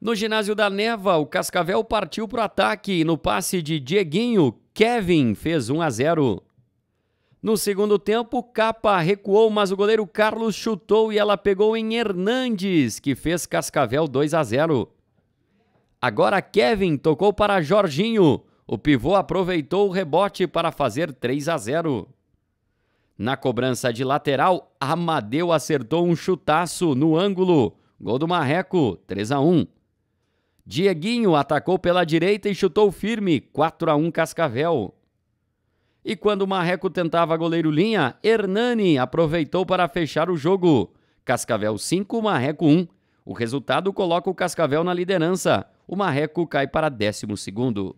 No ginásio da Neva, o Cascavel partiu para o ataque no passe de Dieguinho, Kevin fez 1 a 0. No segundo tempo, Capa recuou, mas o goleiro Carlos chutou e ela pegou em Hernandes, que fez Cascavel 2 a 0. Agora Kevin tocou para Jorginho. O pivô aproveitou o rebote para fazer 3 a 0. Na cobrança de lateral, Amadeu acertou um chutaço no ângulo. Gol do Marreco, 3 a 1. Dieguinho atacou pela direita e chutou firme, 4 a 1 Cascavel. E quando o Marreco tentava goleiro linha, Hernani aproveitou para fechar o jogo. Cascavel 5, Marreco 1. O resultado coloca o Cascavel na liderança. O Marreco cai para 12 segundo.